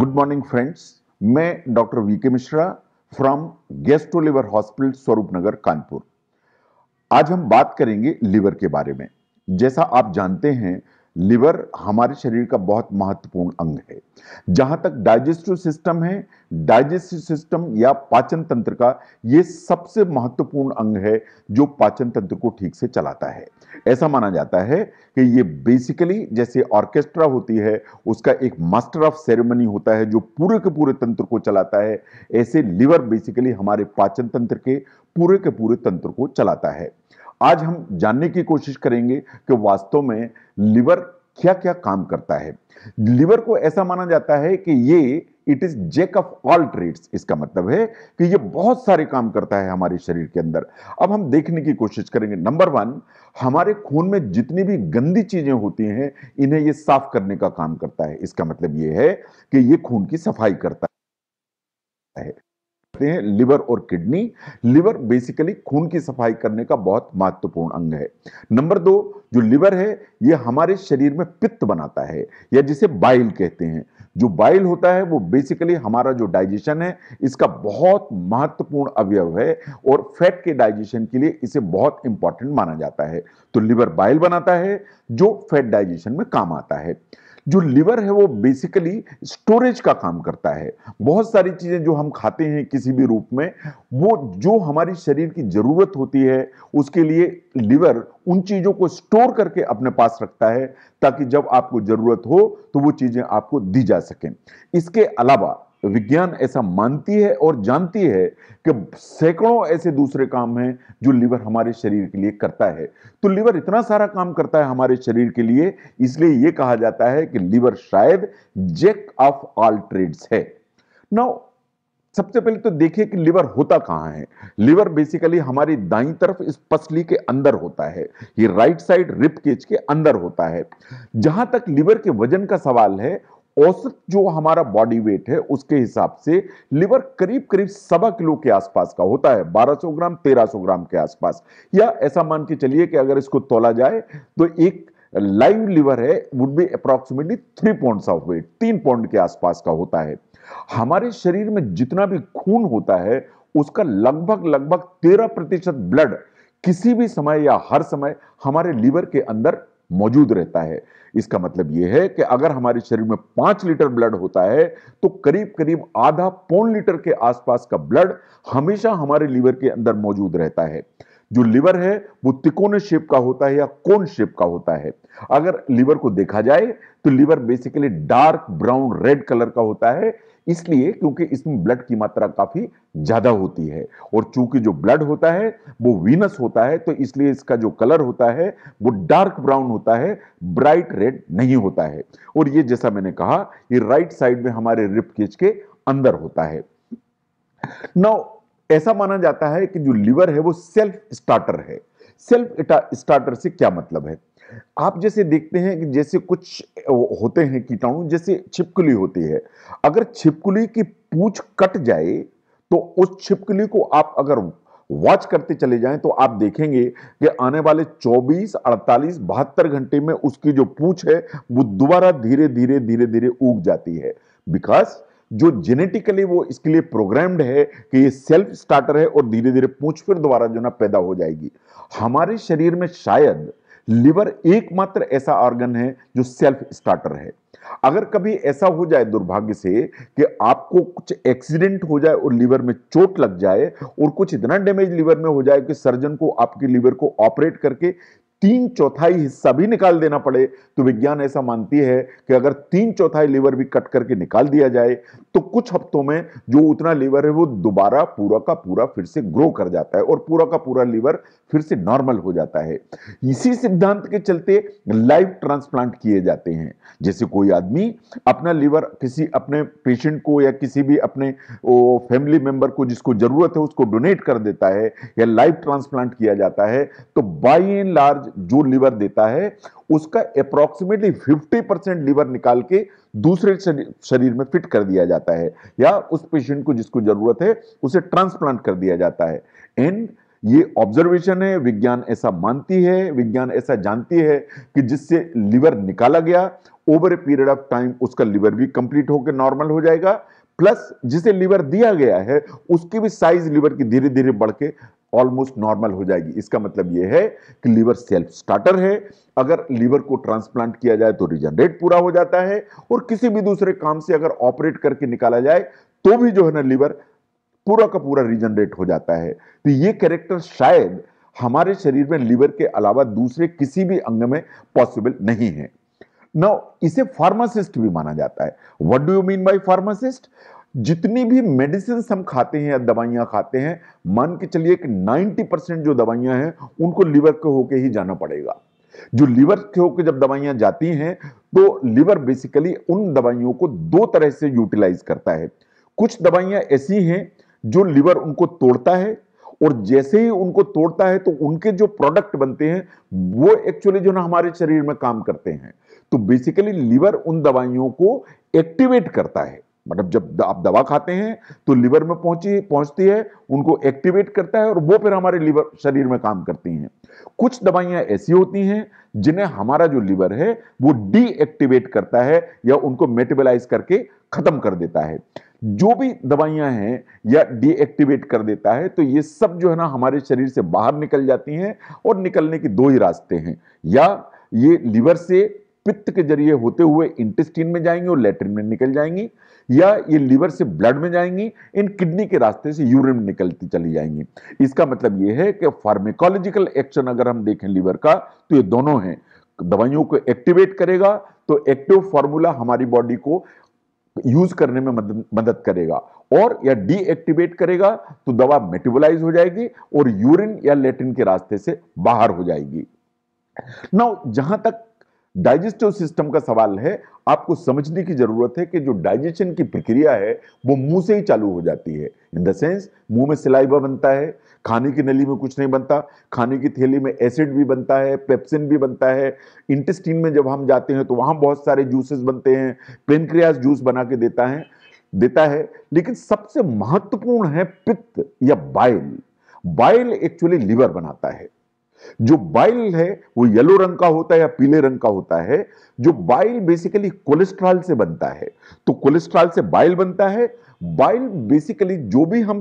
good morning friends मैं doctor V K Mishra from gastro liver hospital Swaroop Nagar Kanpur आज हम बात करेंगे लिवर के बारे में जैसा आप जानते हैं लिवर हमारे शरीर का बहुत महत्वपूर्ण अंग है जहां तक डाइजेस्टिव सिस्टम है डाइजेस्टिव सिस्टम या पाचन तंत्र का ये सबसे महत्वपूर्ण अंग है जो पाचन तंत्र को ठीक से चलाता है ऐसा माना जाता है कि ये बेसिकली जैसे ऑर्केस्ट्रा होती है उसका एक मास्टर ऑफ सेरेमनी होता है जो पूरे के पूरे तंत्र को चलाता है ऐसे लिवर बेसिकली हमारे पाचन तंत्र के पूरे के पूरे तंत्र को चलाता है आज हम जानने की कोशिश करेंगे कि वास्तव में लिवर क्या क्या काम करता है लिवर को ऐसा माना जाता है कि ये it is jack of all trades इसका मतलब है कि ये बहुत सारे काम करता है हमारे शरीर के अंदर अब हम देखने की कोशिश करेंगे नंबर वन हमारे खून में जितनी भी गंदी चीजें होती हैं इन्हें ये साफ करने का काम करता है इसका मतलब ये है कि ये खून की सफाई करता है सकते हैं लिवर और किडनी लिवर बेसिकली खून की सफाई करने का बहुत महत्वपूर्ण अंग है नंबर दो जो लिवर है ये हमारे शरीर में पित्त बनाता है या जिसे बाइल कहते हैं जो बाइल होता है वो बेसिकली हमारा जो डाइजेशन है इसका बहुत महत्वपूर्ण अवयव है और फैट के डाइजेशन के लिए इसे बहुत इंपॉर्टेंट माना जाता है तो लिवर बाइल बनाता है जो फैट डाइजेशन में काम आता है जो लिवर है वो बेसिकली स्टोरेज का काम करता है बहुत सारी चीज़ें जो हम खाते हैं किसी भी रूप में वो जो हमारी शरीर की ज़रूरत होती है उसके लिए लिवर उन चीज़ों को स्टोर करके अपने पास रखता है ताकि जब आपको ज़रूरत हो तो वो चीज़ें आपको दी जा सके इसके अलावा विज्ञान ऐसा मानती है और जानती है कि सैकड़ों ऐसे दूसरे काम हैं जो लीवर हमारे शरीर के लिए करता है तो लीवर इतना सारा काम करता है हमारे शरीर के लिए इसलिए यह कहा जाता है कि लीवर शायद जैक ऑफ ऑल ट्रेड्स है नाउ सबसे पहले तो देखिए कि लीवर होता कहां है लीवर बेसिकली हमारी दाई तरफ इस पसली के अंदर होता है ये राइट साइड रिप केज के अंदर होता है जहां तक लीवर के वजन का सवाल है औसत जो हमारा बॉडी वेट है उसके हिसाब से लिवर करीब करीब सवा किलो के आसपास का होता है 1200 ग्राम 1300 ग्राम के आसपास या ऐसा मान के चलिए कि अगर इसको तोला जाए तो एक लाइव लिवर है would be approximately three point of weight तीन पॉइंट के आसपास का होता है हमारे शरीर में जितना भी खून होता है उसका लगभग लगभग तेरह प्रतिशत ब्लड किसी भी समय या हर समय हमारे लीवर के अंदर मौजूद रहता है इसका मतलब यह है कि अगर हमारे शरीर में पांच लीटर ब्लड होता है तो करीब करीब आधा पौन लीटर के आसपास का ब्लड हमेशा हमारे लीवर के अंदर मौजूद रहता है जो लिवर है वो तिकोन शेप का होता है या कोन शेप का होता है अगर लिवर को देखा जाए तो liver basically dark brown red colour का होता है इसलिए क्योंकि इसमें ब्लड की मात्रा काफी ज्यादा होती है और चूंकि जो ब्लड होता है वो वीनस होता है तो इसलिए इसका जो कलर होता है वो डार्क ब्राउन होता है ब्राइट रेड नहीं होता है और ये जैसा मैंने कहा ये राइट साइड में हमारे रिप केज के अंदर होता है नाउ ऐसा माना जाता है कि जो लीवर है वो सेल्फ स्टार्टर है सेल्फ स्टार्टर से क्या मतलब है आप जैसे देखते हैं कि जैसे कुछ होते हैं कीटाणु जैसे छिपकली होती है अगर छिपकली की पूछ कट जाए तो उस छिपकली को आप अगर वॉच करते चले जाएं तो आप देखेंगे कि आने वाले 24, 48, बहत्तर घंटे में उसकी जो पूछ है वो दोबारा धीरे धीरे धीरे धीरे उग जाती है बिकॉज जो जेनेटिकली वो इसके लिए प्रोग्राम्ड है कि ये सेल्फ स्टार्टर है और धीरे धीरे पूछ फिर द्वारा जो ना पैदा हो जाएगी हमारे शरीर में शायद लिवर एकमात्र ऐसा ऑर्गन है जो सेल्फ स्टार्टर है अगर कभी ऐसा हो जाए दुर्भाग्य से कि आपको कुछ एक्सीडेंट हो जाए और लीवर में चोट लग जाए और कुछ इतना डैमेज लीवर में हो जाए कि सर्जन को आपके लीवर को ऑपरेट करके तीन चौथाई हिस्सा भी निकाल देना पड़े तो विज्ञान ऐसा मानती है कि अगर तीन चौथाई लीवर भी कट करके निकाल दिया जाए तो कुछ हफ्तों में जो उतना लीवर है वो दोबारा पूरा का पूरा फिर से ग्रो कर जाता है और पूरा का पूरा लीवर फिर से नॉर्मल हो जाता है इसी सिद्धांत के चलते लाइव ट्रांसप्लांट किए जाते हैं जैसे कोई आदमी अपना लीवर किसी अपने पेशेंट को या किसी भी अपने फैमिली मेंबर को जिसको जरूरत है उसको डोनेट कर देता है या लाइव ट्रांसप्लांट किया जाता है तो बाई एंड लार्ज जो लीवर देता है उसका अप्रोक्सीमेटली 50 परसेंट लीवर निकाल के दूसरे शरीर में फिट कर दिया जाता है या उस पेशेंट को जिसको जरूरत है उसे ट्रांसप्लांट कर दिया जाता है एंड ये ऑब्जर्वेशन है विज्ञान ऐसा मानती है विज्ञान ऐसा जानती है कि जिससे लीवर निकाला गया over a period of time उसका लीवर भी कंप्लीट होकर नॉर्मल हो जाएगा प्लस जिसे लीवर दिया गया है उसकी भी साइज लीवर की धीरे धीरे बढ़ के ऑलमोस्ट नॉर्मल हो जाएगी इसका मतलब यह है कि लीवर सेल्फ स्टार्टर है अगर लीवर को ट्रांसप्लांट किया जाए तो रिजनरेट पूरा हो जाता है और किसी भी दूसरे काम से अगर ऑपरेट करके निकाला जाए तो भी जो है ना लीवर पूरा का पूरा रिजनरेट हो जाता है तो ये कैरेक्टर शायद हमारे शरीर में लीवर के अलावा दूसरे किसी भी अंग में पॉसिबल नहीं है नो इसे फार्मासिस्ट भी माना जाता है what do you mean by pharmacist जितनी भी मेडिसिन हम खाते हैं या दवाइयां खाते हैं मान के चलिए कि 90 परसेंट जो दवाइयां हैं उनको लीवर के होके ही जाना पड़ेगा जो लीवर के होके जब दवाइयां जाती हैं तो लीवर बेसिकली उन दवाइयों को दो तरह से यूटिलाइज करता है कुछ दवाइयां ऐसी हैं जो लीवर उनको तोड़ता है और जैसे ही उनको तोड़ता है तो उनके जो प्रोडक्ट बनते हैं वो एक्चुअली जो ना हमारे शरीर में काम करते हैं तो बेसिकली लीवर उन दवाइयों को एक्टिवेट करता है मतलब जब आप दवा खाते हैं तो लिवर में पहुंची पहुंचती है उनको एक्टिवेट करता है और वो फिर हमारे लिवर शरीर में काम करती हैं कुछ दवाइयां ऐसी होती हैं जिन्हें हमारा जो लिवर है वो डीएक्टिवेट करता है या उनको मेटेबलाइज करके खत्म कर देता है जो भी दवाइयां हैं या डीएक्टिवेट कर देता है तो ये सब जो है ना हमारे शरीर से बाहर निकल जाती हैं और निकलने के दो ही रास्ते हैं या ये लिवर से पित्त के जरिए होते हुए इंटेस्टिन में जाएंगी और लेटरिन में निकल जाएंगी या ये लीवर से ब्लड में जाएंगी इन किडनी के रास्ते से यूरिन निकलती चली जाएंगी इसका मतलब ये है कि फार्मेकोलॉजिकल एक्शन अगर हम देखें लीवर का तो ये दोनों हैं दवाइयों को एक्टिवेट करेगा तो एक्टिव फार्मूला हमारी बॉडी को यूज करने में मदद मदद करेगा और या डीएक्टिवेट करेगा तो दवा मेटिबलाइज हो जाएगी और यूरिन या लेटिन के रास्ते से बाहर हो जाएगी नाउ जहां तक डाइजेस्टिव सिस्टम का सवाल है आपको समझने की जरूरत है कि जो डाइजेशन की प्रक्रिया है वो मुंह से ही चालू हो जाती है इन द सेंस मुंह में सिलाइबा बनता है खाने की नली में कुछ नहीं बनता खाने की थैली में एसिड भी बनता है पेप्सिन भी बनता है इंटेस्टीन में जब हम जाते हैं तो वहां बहुत सारे जूसेस बनते हैं पेनक्रियास जूस बना के देता है देता है लेकिन सबसे महत्वपूर्ण है पित्त या बाइल बाइल एक्चुअली लिवर बनाता है जो बाइल है वो येलो रंग का होता है या पीले रंग का होता है जो बाइल बेसिकली कोलेस्ट्रॉल से बनता है तो कोलेस्ट्रॉल से बाइल बनता है बाइल बेसिकली जो भी हम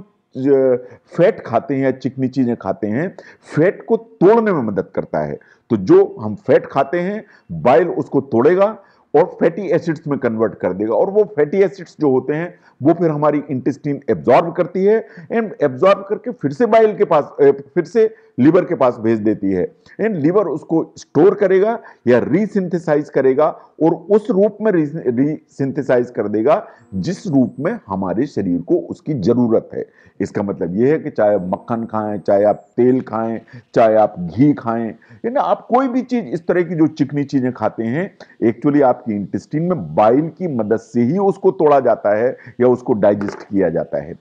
फैट खाते हैं या चिकनी चीजें खाते हैं फैट को तोड़ने में मदद करता है तो जो हम फैट खाते हैं बाइल उसको तोड़ेगा और फैटी एसिड्स में कन्वर्ट कर देगा और वो फैटी एसिड्स जो होते हैं वो फिर हमारी इंटेस्टिन एब्जॉर्ब करती है एंड एब्जॉर्ब करके फिर से बाइल के पास फिर से लीवर के पास भेज देती है एंड लीवर उसको स्टोर करेगा या रीसिंथेसाइज करेगा और उस रूप में रीसिंथेसाइज कर देगा जिस रूप में हमारे शरीर को उसकी ज़रूरत है इसका मतलब यह है कि चाहे आप मक्खन खाएं चाहे आप तेल खाएं चाहे आप घी खाएं या ना आप कोई भी चीज़ इस तरह की जो चिकनी चीज़ें खाते हैं एक्चुअली आपकी इंटेस्टिन में बाइल की मदद से ही उसको तोड़ा जाता है या या उसको डाइजेस्ट किया जाता है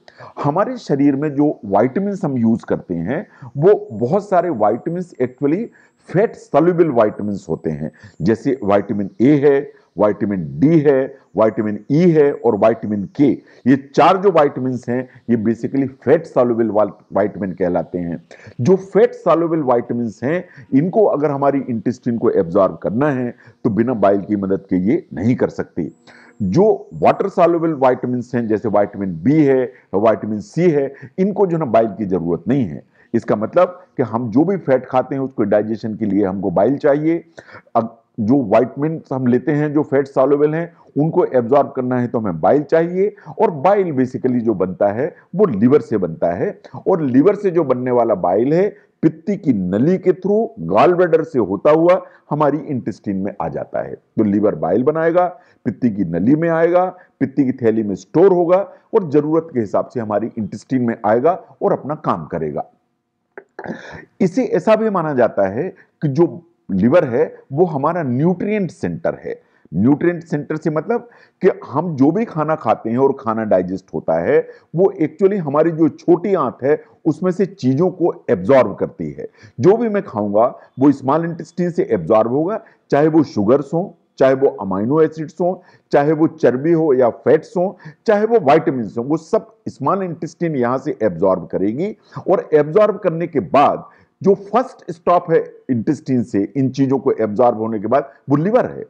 हमारे शरीर में जो वाइटमिन हम यूज़ करते हैं वो बहुत सारे vitamin actually fat soluble vitamin होते हैं जैसे वाइटमिन ए है वाइटमिन डी है वाइटमिन ई e है और वाइटमिन के ये चार जो वाइटमिन हैं ये बेसिकली फैट सॉल्युबल वाइटमिन कहलाते हैं जो फैट सॉल्युबल वाइटमिन हैं इनको अगर हमारी इंटेस्टिन को एब्जॉर्ब करना है तो बिना बाइल की मदद के ये नहीं कर सकती जो वाटर सॉल्युबल वाइटमिन हैं जैसे वाइटामिन बी है वाइटामिन सी है इनको जो है बाइल की ज़रूरत नहीं है इसका मतलब कि हम जो भी फैट खाते हैं उसको डाइजेशन के लिए हमको बाइल चाहिए अब जो वाइटमिन हम लेते हैं जो फैट सॉल्युबल हैं उनको एब्जॉर्ब करना है तो हमें बाइल चाहिए और बाइल बेसिकली जो बनता है वो लीवर से बनता है और लीवर से जो बनने वाला बाइल है पित्ती की नली के थ्रू गाल ब्लैडर से होता हुआ हमारी इंटेस्टिन में आ जाता है तो लीवर बाइल बनाएगा पित्ती की नली में आएगा पित्ती की थैली में स्टोर होगा और जरूरत के हिसाब से हमारी इंटेस्टिन में आएगा और अपना काम करेगा इसे ऐसा भी माना जाता है कि जो लिवर है वो हमारा न्यूट्रिएंट सेंटर है न्यूट्रिएंट सेंटर से मतलब कि हम जो भी खाना खाते हैं और खाना डाइजेस्ट होता है वो एक्चुअली हमारी जो छोटी आंत है उसमें से चीज़ों को एब्जॉर्ब करती है जो भी मैं खाऊंगा वो स्मॉल इंटेस्टिन से एब्जॉर्ब होगा चाहे वो शुगर्स हों चाहे वो अमाइनो एसिड्स हों चाहे वो चर्बी हो या फैट्स हों चाहे वो वाइटमिन हों वो सब स्मॉल इंटेस्टिन यहां से एब्जॉर्ब करेगी और एब्जॉर्ब करने के बाद जो फर्स्ट स्टॉप है इंटेस्टिन से इन चीज़ों को एब्जॉर्ब होने के बाद वो लिवर है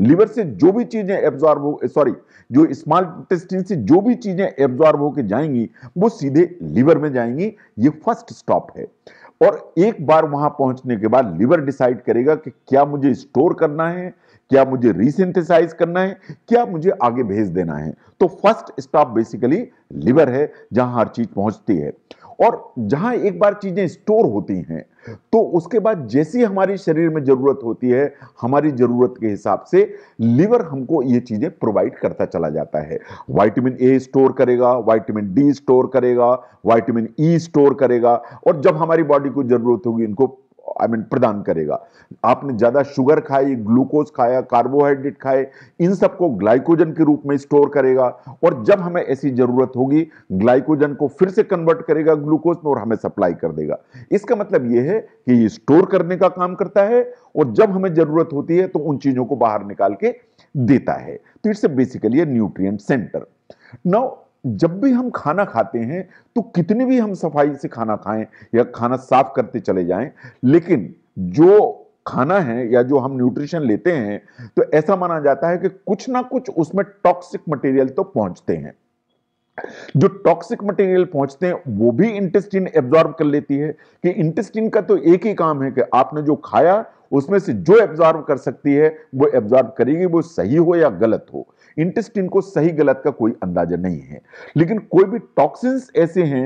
लिवर से जो भी चीजें एब्जॉर्ब हो सॉरी eh, जो स्मॉल इंटेस्टिन से जो भी चीजें एब्जॉर्ब होकर जाएंगी वो सीधे लिवर में जाएंगी ये फर्स्ट स्टॉप है और एक बार वहां पहुंचने के बाद लिवर डिसाइड करेगा कि क्या मुझे स्टोर करना है क्या मुझे रिसिंथेसाइज करना है क्या मुझे आगे भेज देना है तो फर्स्ट स्टॉप बेसिकली लिवर है जहां हर चीज पहुंचती है और जहां एक बार चीजें स्टोर होती हैं तो उसके बाद जैसी हमारे शरीर में जरूरत होती है हमारी जरूरत के हिसाब से लीवर हमको ये चीजें प्रोवाइड करता चला जाता है वाइटमिन ए स्टोर करेगा वाइटमिन डी स्टोर करेगा वाइटामिन ई स्टोर करेगा और जब हमारी बॉडी को जरूरत होगी इनको आई मीन प्रदान करेगा आपने ज़्यादा शुगर खाई ग्लूकोज खाया कार्बोहाइड्रेट खाए इन सबको ग्लाइकोजन के रूप में स्टोर करेगा और जब हमें ऐसी ज़रूरत होगी ग्लाइकोजन को फिर से कन्वर्ट करेगा ग्लूकोज में और हमें सप्लाई कर देगा इसका मतलब यह है कि ये स्टोर करने का काम करता है और जब हमें ज़रूरत होती है तो उन चीज़ों को बाहर निकाल के देता है तो it's basically nutrient centre now जब भी हम खाना खाते हैं तो कितनी भी हम सफाई से खाना खाएं या खाना साफ करते चले जाएं लेकिन जो खाना है या जो हम न्यूट्रिशन लेते हैं तो ऐसा माना जाता है कि कुछ ना कुछ उसमें टॉक्सिक मटेरियल तो पहुंचते हैं जो टॉक्सिक मटेरियल पहुंचते हैं वो भी इंटेस्टिन एब्जॉर्ब कर लेती है कि इंटेस्टिन का तो एक ही काम है कि आपने जो खाया उसमें से जो एब्जॉर्ब कर सकती है वो एब्जॉर्ब करेगी वो सही हो या गलत हो इंटेस्टिन को सही गलत का कोई अंदाजा नहीं है लेकिन कोई भी टॉक्सिन्स ऐसे हैं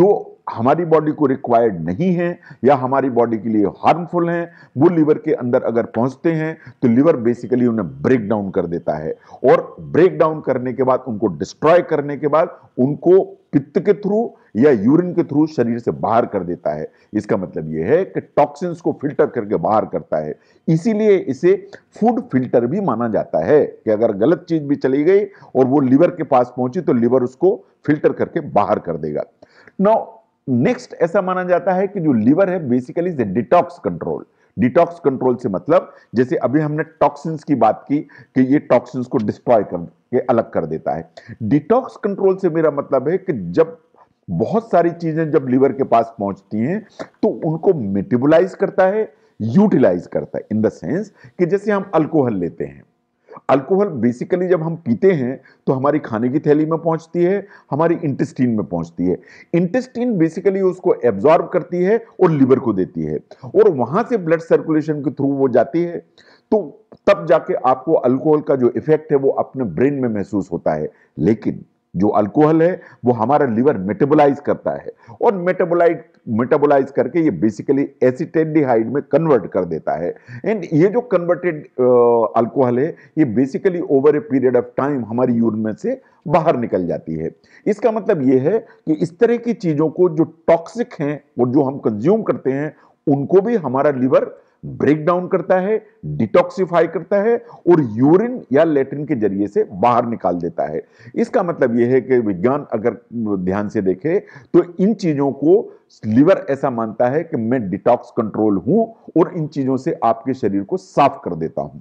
जो हमारी बॉडी को रिक्वायर्ड नहीं है या हमारी बॉडी के लिए हार्मफुल हैं वो लीवर के अंदर अगर पहुंचते हैं तो लीवर बेसिकली उन्हें ब्रेक डाउन कर देता है और ब्रेक डाउन करने के बाद उनको डिस्ट्रॉय करने के बाद उनको पित्त के थ्रू या यूरिन के थ्रू शरीर से बाहर कर देता है इसका मतलब यह है कि टॉक्सिन्स को फिल्टर करके बाहर करता है इसीलिए इसे फूड फिल्टर भी माना जाता है कि अगर गलत चीज भी चली गई और वो लिवर के पास पहुंची तो लिवर उसको फिल्टर करके बाहर कर देगा नौ नेक्स्ट ऐसा माना जाता है कि जो लिवर है basically is detox control detox control से मतलब जैसे अभी हमने टॉक्सिन्स की बात की कि ये टॉक्सिन्स को डिस्ट्रॉय कर ये अलग कर देता है डिटॉक्स कंट्रोल से मेरा मतलब है कि जब बहुत सारी चीजें जब लीवर के पास पहुंचती हैं तो उनको मेटिबुलाइज करता है यूटिलाइज करता है इन द सेंस कि जैसे हम अल्कोहल लेते हैं अल्कोहल बेसिकली जब हम पीते हैं तो हमारी खाने की थैली में पहुंचती है हमारी इंटेस्टीन में पहुंचती है इंटेस्टीन बेसिकली उसको एब्जॉर्ब करती है और लीवर को देती है और वहां से ब्लड सर्कुलेशन के थ्रू वो जाती है तो तब जाके आपको अल्कोहल का जो इफेक्ट है वो अपने ब्रेन में महसूस होता है लेकिन जो अल्कोहल है वो हमारा लिवर मेटाबोलाइज करता है और मेटाबोलाइट मेटाबोलाइज करके ये बेसिकली एसिटेडिहाइड में कन्वर्ट कर देता है एंड ये जो कन्वर्टेड अल्कोहल है ये basically over a period of time हमारी यूरिन में से बाहर निकल जाती है इसका मतलब ये है कि इस तरह की चीज़ों को जो टॉक्सिक हैं और जो हम कंज्यूम करते हैं उनको भी हमारा लीवर ब्रेक डाउन करता है डिटॉक्सिफाई करता है और यूरिन या लेटरिन के जरिए से बाहर निकाल देता है इसका मतलब यह है कि विज्ञान अगर ध्यान से देखे तो इन चीजों को लिवर ऐसा मानता है कि मैं डिटॉक्स कंट्रोल हूं और इन चीजों से आपके शरीर को साफ कर देता हूं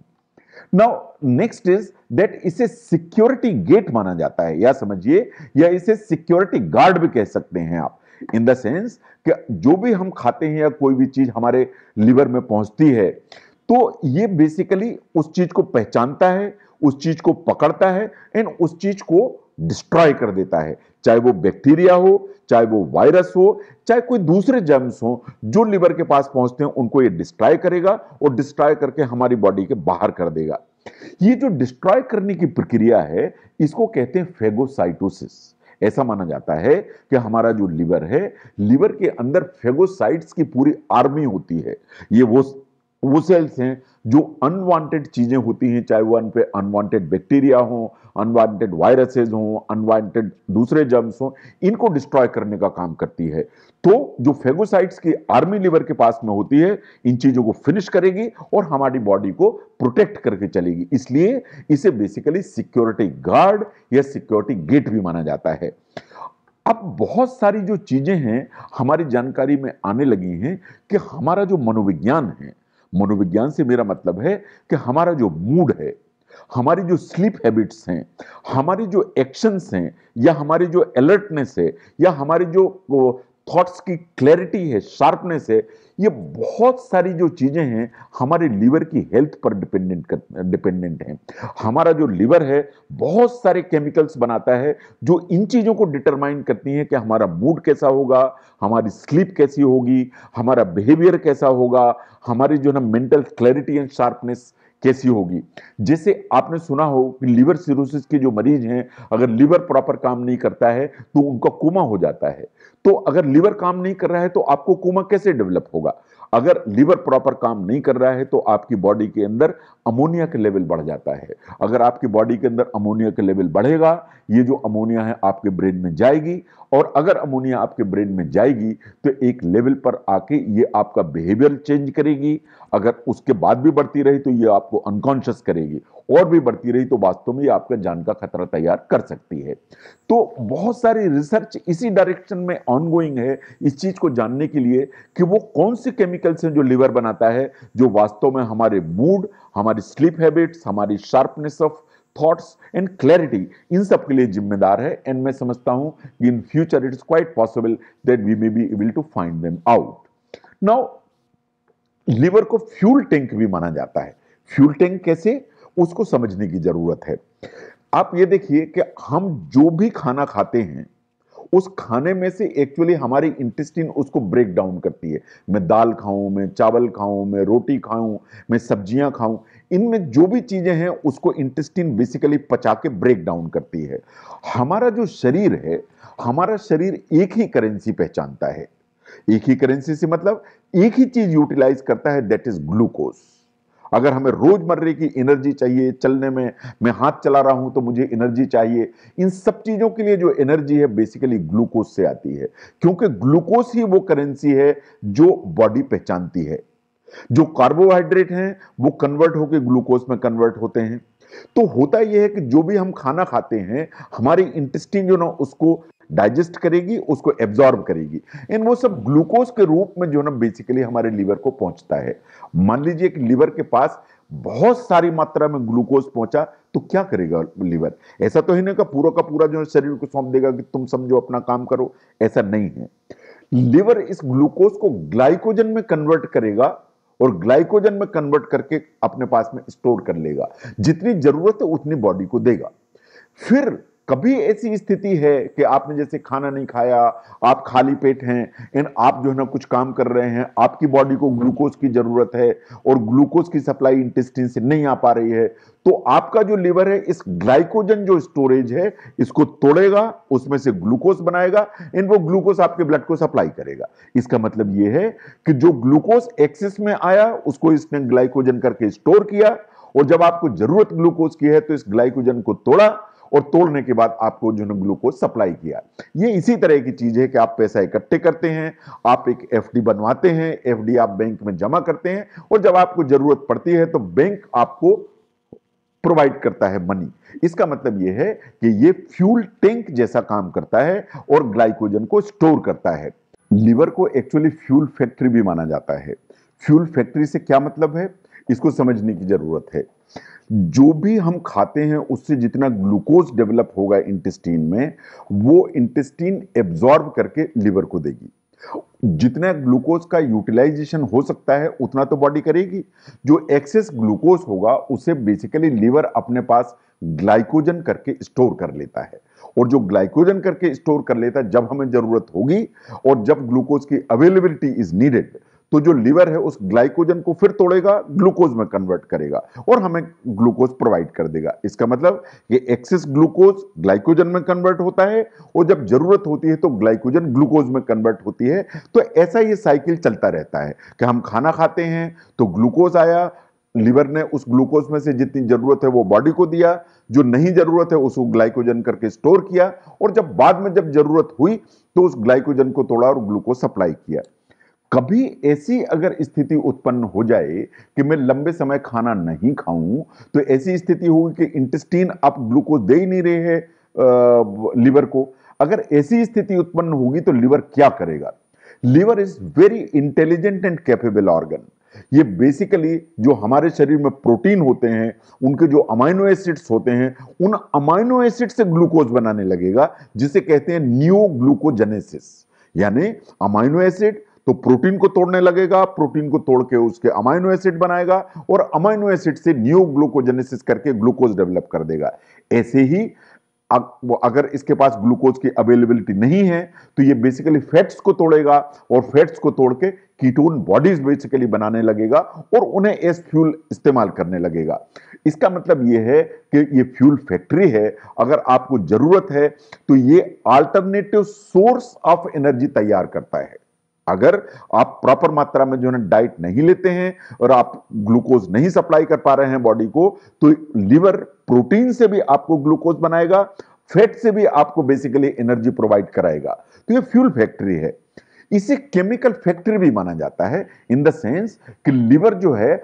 नाउ नेक्स्ट इज दैट इसे सिक्योरिटी गेट माना जाता है या समझिए या इसे सिक्योरिटी गार्ड भी कह सकते हैं आप इन द सेंस कि जो भी हम खाते हैं या कोई भी चीज हमारे लिवर में पहुंचती है तो ये बेसिकली उस चीज को पहचानता है उस चीज को पकड़ता है एंड उस चीज को डिस्ट्रॉय कर देता है चाहे वो बैक्टीरिया हो चाहे वो वायरस हो चाहे कोई दूसरे जर्म्स हो जो लिवर के पास पहुंचते हैं उनको ये डिस्ट्रॉय करेगा और डिस्ट्रॉय करके हमारी बॉडी के बाहर कर देगा ये जो डिस्ट्रॉय करने की प्रक्रिया है इसको कहते हैं फेगोसाइटोसिस ऐसा माना जाता है कि हमारा जो लीवर है लीवर के अंदर फेगोसाइट्स की पूरी आर्मी होती है ये वो तो वो सेल्स हैं जो अनवांटेड चीज़ें होती हैं चाहे वो उन पे अनवांटेड बैक्टीरिया हो अनवांटेड वायरसेस हो, अनवांटेड दूसरे जर्म्स हो, इनको डिस्ट्रॉय करने का काम करती है तो जो फेगोसाइट्स की आर्मी लिवर के पास में होती है इन चीज़ों को फिनिश करेगी और हमारी बॉडी को प्रोटेक्ट करके चलेगी इसलिए इसे बेसिकली सिक्योरिटी गार्ड या सिक्योरिटी गेट भी माना जाता है अब बहुत सारी जो चीज़ें हैं हमारी जानकारी में आने लगी हैं कि हमारा जो मनोविज्ञान है मनोविज्ञान से मेरा मतलब है कि हमारा जो मूड है हमारी जो स्लीप हैबिट्स हैं हमारी जो एक्शंस हैं या हमारी जो अलर्टनेस है या हमारी जो थॉट्स की क्लैरिटी है शार्पनेस है ये बहुत सारी जो चीज़ें हैं हमारे लीवर की हेल्थ पर डिपेंडेंट कर डिपेंडेंट हैं हमारा जो लीवर है बहुत सारे केमिकल्स बनाता है जो इन चीज़ों को डिटरमाइन करती हैं कि हमारा मूड कैसा होगा हमारी स्लीप कैसी होगी हमारा बिहेवियर कैसा होगा हमारी जो ना मेंटल क्लैरिटी एंड शार्पनेस कैसी होगी जैसे आपने सुना हो कि लीवर सिरोसिस के जो मरीज हैं अगर लीवर प्रॉपर काम नहीं करता है तो उनका कोमा हो जाता है तो अगर लीवर काम नहीं कर रहा है तो आपको कोमा कैसे डेवलप होगा अगर लीवर प्रॉपर काम नहीं कर रहा है तो आपकी बॉडी के अंदर अमोनिया का लेवल बढ़ जाता है अगर आपकी बॉडी के अंदर अमोनिया का लेवल बढ़ेगा ये जो अमोनिया है आपके ब्रेन में जाएगी और अगर अमोनिया आपके ब्रेन में जाएगी तो एक लेवल पर आके ये आपका बिहेवियर चेंज करेगी अगर उसके बाद भी बढ़ती रही तो ये आपको अनकॉन्शियस करेगी और भी बढ़ती रही तो वास्तव में ये आपका जान का खतरा तैयार कर सकती है तो बहुत सारी रिसर्च इसी डायरेक्शन में ऑनगोइंग है इस चीज को जानने के लिए कि वो कौन से केमिकल्स हैं जो लिवर बनाता है जो वास्तव में हमारे मूड हमारी स्लीप हैबिट्स हमारी sharpness of thoughts and clarity इन सब के लिए जिम्मेदार है एंड मैं समझता हूं कि in future it is quite possible that we may be able to find them out now liver को फ्यूल टैंक भी माना जाता है फ्यूल टैंक कैसे उसको समझने की जरूरत है आप ये देखिए कि हम जो भी खाना खाते हैं उस खाने में से एक्चुअली हमारी इंटेस्टिन उसको ब्रेक डाउन करती है मैं दाल खाऊं मैं चावल खाऊं मैं रोटी खाऊं मैं सब्जियां खाऊं इनमें जो भी चीज़ें हैं उसको इंटेस्टिन बेसिकली पचा के ब्रेक डाउन करती है हमारा जो शरीर है हमारा शरीर एक ही करेंसी पहचानता है एक ही करेंसी से मतलब एक ही चीज़ यूटिलाइज करता है दैट इज़ ग्लूकोज अगर हमें रोजमर्रे की एनर्जी चाहिए चलने में मैं हाथ चला रहा हूं तो मुझे एनर्जी चाहिए इन सब चीज़ों के लिए जो एनर्जी है बेसिकली ग्लूकोज से आती है क्योंकि ग्लूकोज ही वो करेंसी है जो बॉडी पहचानती है जो कार्बोहाइड्रेट हैं वो कन्वर्ट होकर ग्लूकोज में कन्वर्ट होते हैं तो होता यह है कि जो भी हम खाना खाते हैं हमारी इंटेस्टिंग जो ना उसको डाइजेस्ट करेगी उसको एब्जॉर्ब करेगी इन वो सब ग्लूकोज के रूप में जो ना बेसिकली हमारे लीवर को पहुंचता है मान लीजिए कि लीवर के पास बहुत सारी मात्रा में ग्लूकोज पहुंचा तो क्या करेगा लीवर ऐसा तो ही नहीं का पूरा का पूरा जो शरीर को सौंप देगा कि तुम समझो अपना काम करो ऐसा नहीं है लीवर इस ग्लूकोज को ग्लाइकोजन में कन्वर्ट करेगा और ग्लाइकोजन में कन्वर्ट करके अपने पास में स्टोर कर लेगा जितनी जरूरत है उतनी बॉडी को देगा फिर कभी ऐसी स्थिति है कि आपने जैसे खाना नहीं खाया आप खाली पेट हैं एंड आप जो है ना कुछ काम कर रहे हैं आपकी बॉडी को ग्लूकोज की जरूरत है और ग्लूकोज की सप्लाई इंटेस्टिन से नहीं आ पा रही है तो आपका जो लीवर है इस ग्लाइकोजन जो स्टोरेज है इसको तोड़ेगा उसमें से ग्लूकोज बनाएगा एंड वो ग्लूकोज आपके ब्लड को सप्लाई करेगा इसका मतलब यह है कि जो ग्लूकोज एक्सेस में आया उसको इसने ग्लाइकोजन करके स्टोर किया और जब आपको जरूरत ग्लूकोज की है तो इस ग्लाइकोजन को तोड़ा और तोड़ने के बाद आपको जो है ग्लूकोज सप्लाई किया ये इसी तरह की चीज़ है कि आप पैसा इकट्ठे करते हैं आप एक एफ बनवाते हैं एफ आप बैंक में जमा करते हैं और जब आपको ज़रूरत पड़ती है तो बैंक आपको प्रोवाइड करता है मनी इसका मतलब यह है कि यह फ्यूल टैंक जैसा काम करता है और ग्लाइकोजन को स्टोर करता है लीवर को एक्चुअली फ्यूल फैक्ट्री भी माना जाता है फ्यूल फैक्ट्री से क्या मतलब है इसको समझने की जरूरत है जो भी हम खाते हैं उससे जितना ग्लूकोज डेवलप होगा इंटेस्टीन में वो इंटेस्टीन एब्जॉर्ब करके लीवर को देगी जितना ग्लूकोज का यूटिलाइजेशन हो सकता है उतना तो बॉडी करेगी जो एक्सेस ग्लूकोज होगा उसे बेसिकली लीवर अपने पास ग्लाइकोजन करके स्टोर कर लेता है और जो ग्लाइकोजन करके स्टोर कर लेता है जब हमें जरूरत होगी और जब ग्लूकोज की अवेलेबिलिटी इज नीडेड तो जो लीवर है उस ग्लाइकोजन को फिर तोड़ेगा ग्लूकोज में कन्वर्ट करेगा और हमें ग्लूकोज प्रोवाइड कर देगा इसका मतलब कि एक्सेस ग्लूकोज ग्लाइकोजन में कन्वर्ट होता है और जब जरूरत होती है तो ग्लाइकोजन ग्लूकोज में कन्वर्ट होती है तो ऐसा ये साइकिल चलता रहता है कि हम खाना खाते हैं तो ग्लूकोज आया लीवर ने उस ग्लूकोज में से जितनी जरूरत है वो बॉडी को दिया जो नहीं जरूरत है उसको ग्लाइकोजन करके स्टोर किया और जब बाद में जब जरूरत हुई तो उस ग्लाइकोजन को तोड़ा और ग्लूकोज सप्लाई किया कभी ऐसी अगर स्थिति उत्पन्न हो जाए कि मैं लंबे समय खाना नहीं खाऊं तो ऐसी स्थिति होगी कि इंटेस्टीन आप ग्लूकोज दे ही नहीं रहे हैं लीवर को अगर ऐसी स्थिति उत्पन्न होगी तो लीवर क्या करेगा liver is very intelligent and capable organ ये बेसिकली जो हमारे शरीर में प्रोटीन होते हैं उनके जो अमाइनो एसिड्स होते हैं उन अमाइनो एसिड से ग्लूकोज बनाने लगेगा जिसे कहते हैं न्यू ग्लूकोजेनेसिस यानी अमाइनो एसिड तो प्रोटीन को तोड़ने लगेगा प्रोटीन को तोड़ के उसके अमाइनो एसिड बनाएगा और अमाइनो एसिड से न्यू ग्लूकोजेनेसिस करके ग्लूकोज डेवलप कर देगा ऐसे ही अगर इसके पास ग्लूकोज की अवेलेबिलिटी नहीं है तो ये बेसिकली फैट्स को तोड़ेगा और फैट्स को तोड़ के कीटोन बॉडीज बेसिकली बनाने लगेगा और उन्हें एस फ्यूल इस्तेमाल करने लगेगा इसका मतलब ये है कि ये फ्यूल फैक्ट्री है अगर आपको जरूरत है तो ये अल्टरनेटिव सोर्स ऑफ एनर्जी तैयार करता है अगर आप प्रॉपर मात्रा में जो है डाइट नहीं लेते हैं और आप ग्लूकोज नहीं सप्लाई कर पा रहे हैं बॉडी को तो लीवर प्रोटीन से भी आपको ग्लूकोज बनाएगा फैट से भी आपको बेसिकली एनर्जी प्रोवाइड कराएगा तो ये फ्यूल फैक्ट्री है इसे केमिकल फैक्ट्री भी माना जाता है इन द सेंस कि लीवर जो है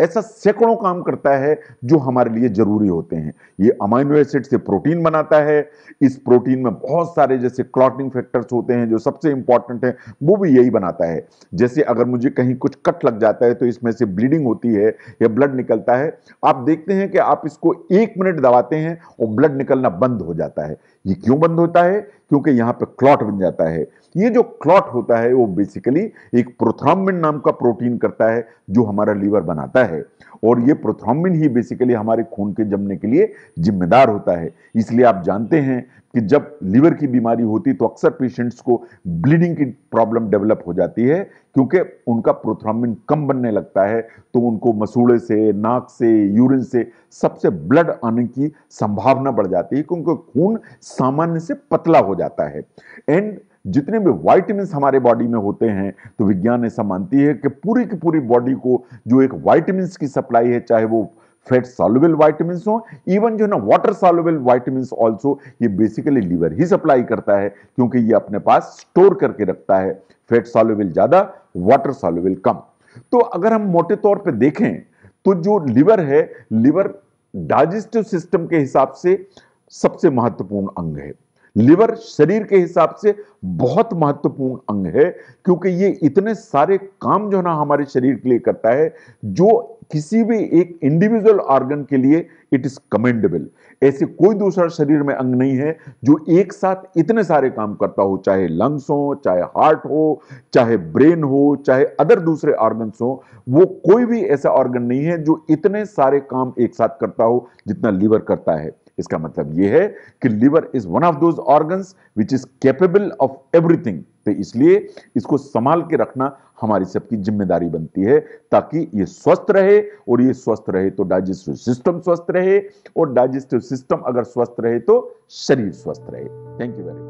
ऐसा सैकड़ों काम करता है जो हमारे लिए जरूरी होते हैं ये अमाइनो एसिड से प्रोटीन बनाता है इस प्रोटीन में बहुत सारे जैसे क्लॉटिंग फैक्टर्स होते हैं जो सबसे इंपॉर्टेंट है वो भी यही बनाता है जैसे अगर मुझे कहीं कुछ कट लग जाता है तो इसमें से ब्लीडिंग होती है या ब्लड निकलता है आप देखते हैं कि आप इसको एक मिनट दबाते हैं और ब्लड निकलना बंद हो जाता है ये क्यों बंद होता है क्योंकि यहाँ पर क्लॉट बन जाता है ये जो क्लॉट होता है वो बेसिकली एक प्रोथ्रामिन नाम का प्रोटीन करता है जो हमारा लीवर बन बनाता है और ये प्रोथ्रोम्बिन ही बेसिकली हमारे खून के जमने के लिए जिम्मेदार होता है इसलिए आप जानते हैं कि जब लीवर की बीमारी होती तो अक्सर पेशेंट्स को ब्लीडिंग की प्रॉब्लम डेवलप हो जाती है क्योंकि उनका प्रोथ्रोम्बिन कम बनने लगता है तो उनको मसूड़े से नाक से यूरिन से सबसे ब्लड आने की संभावना बढ़ जाती है क्योंकि खून सामान्य से पतला हो जाता है एंड जितने भी वाइटमिन हमारे बॉडी में होते हैं तो विज्ञान ऐसा मानती है कि पूरी की पूरी बॉडी को जो एक वाइटमिन की सप्लाई है चाहे वो फैट सॉल्युबल वाइटमिन हो इवन जो है ना वाटर सॉल्युबल वाइटमिन ऑल्सो ये बेसिकली लीवर ही सप्लाई करता है क्योंकि ये अपने पास स्टोर करके रखता है फैट सॉल्युबल ज़्यादा वाटर सॉल्युबल कम तो अगर हम मोटे तौर पे देखें तो जो लीवर है लीवर डाइजेस्टिव सिस्टम के हिसाब से सबसे महत्वपूर्ण अंग है लिवर शरीर के हिसाब से बहुत महत्वपूर्ण अंग है क्योंकि ये इतने सारे काम जो ना हमारे शरीर के लिए करता है जो किसी भी एक इंडिविजुअल ऑर्गन के लिए इट इज कमेंडेबल ऐसे कोई दूसरा शरीर में अंग नहीं है जो एक साथ इतने सारे काम करता हो चाहे लंग्स हो चाहे हार्ट हो चाहे ब्रेन हो चाहे अदर दूसरे ऑर्गन हो वो कोई भी ऐसा ऑर्गन नहीं है जो इतने सारे काम एक साथ करता हो जितना लीवर करता है इसका मतलब यह है कि liver is one of those organ which is capable of everything तो इसलिए इसको संभाल के रखना हमारी सबकी जिम्मेदारी बनती है ताकि ये स्वस्थ रहे और ये स्वस्थ रहे तो डाइजेस्टिव सिस्टम स्वस्थ रहे और डाइजेस्टिव सिस्टम अगर स्वस्थ रहे तो शरीर स्वस्थ रहे थैंक यू वेरी मच